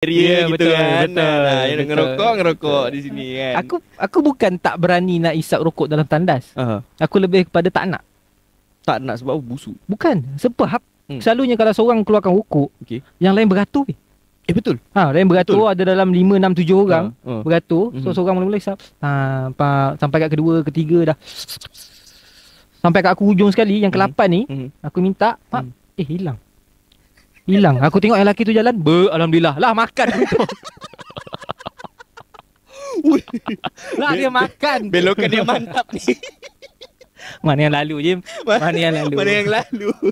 area yeah, gitu betul, kan. Betul. Ya, ngerokok ngerokok di sini kan. Aku aku bukan tak berani nak isap rokok dalam tandas. Uh-huh. Aku lebih kepada tak nak. Tak nak sebab busuk. Bukan, sebab hmm. selalunya kalau seorang keluarkan rokok, okay. yang lain beratur. Eh, eh betul. Ha, lain beratur betul. ada dalam 5 6 7 orang uh, uh. beratur. So uh-huh. seorang mula-mula isap. Ha, sampai kat kedua, ketiga dah. Sampai kat aku hujung sekali yang hmm. ke-8 uh-huh. ni, uh-huh. aku minta, "Pak, uh-huh. eh hilang." Hilang Aku tengok yang lelaki tu jalan Be, Alhamdulillah Lah makan Lah dia makan belok dia mantap ni Mana yang lalu je Mana, mana yang lalu Mana yang lalu